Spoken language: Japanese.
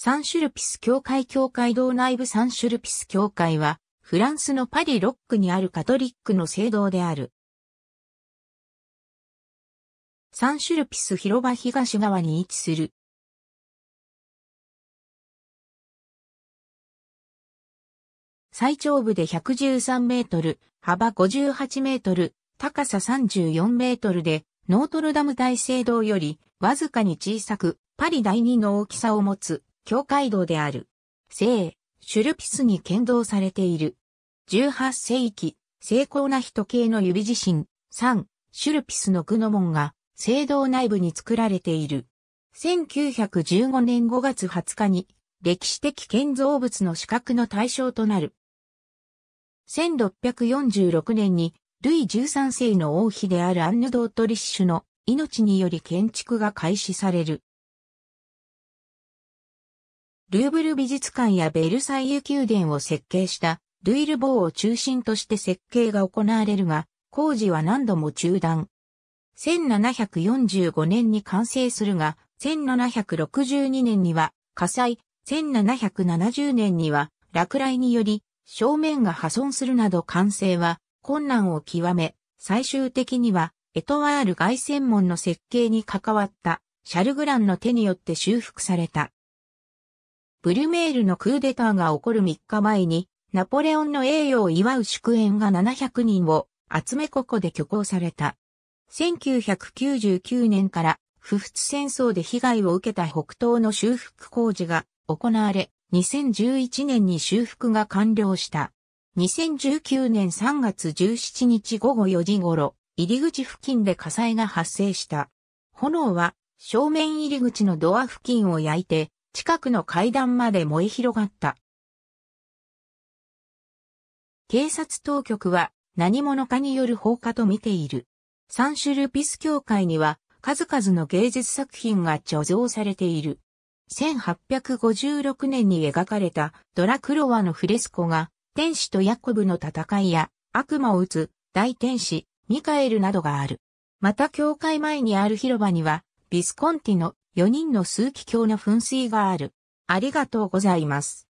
サンシュルピス教会教会堂内部サンシュルピス教会は、フランスのパリロックにあるカトリックの聖堂である。サンシュルピス広場東側に位置する。最長部で113メートル、幅58メートル、高さ34メートルで、ノートルダム大聖堂よりわずかに小さく、パリ第二の大きさを持つ。教会道である。聖、シュルピスに剣道されている。18世紀、精巧な人形の指自身、3、シュルピスの具の門が、聖堂内部に作られている。1915年5月20日に、歴史的建造物の資格の対象となる。1646年に、ルイ13世の王妃であるアンヌ・ドートリッシュの命により建築が開始される。ルーブル美術館やベルサイユ宮殿を設計したルイ・ル・ボーを中心として設計が行われるが、工事は何度も中断。1745年に完成するが、1762年には火災、1770年には落雷により正面が破損するなど完成は困難を極め、最終的にはエトワール外線門の設計に関わったシャルグランの手によって修復された。ブリュメールのクーデターが起こる3日前に、ナポレオンの栄誉を祝う祝宴が700人を集めここで挙行された。1999年から不仏戦争で被害を受けた北東の修復工事が行われ、2011年に修復が完了した。2019年3月17日午後4時頃、入り口付近で火災が発生した。炎は正面入り口のドア付近を焼いて近くの階段まで燃え広がった。警察当局は何者かによる放火と見ている。サンシュルピス教会には数々の芸術作品が貯蔵されている。1856年に描かれたドラクロワのフレスコが天使とヤコブの戦いや悪魔を打つ大天使ミカエルなどがある。また教会前にある広場にはビスコンティの4人の枢機卿の噴水がある。ありがとうございます。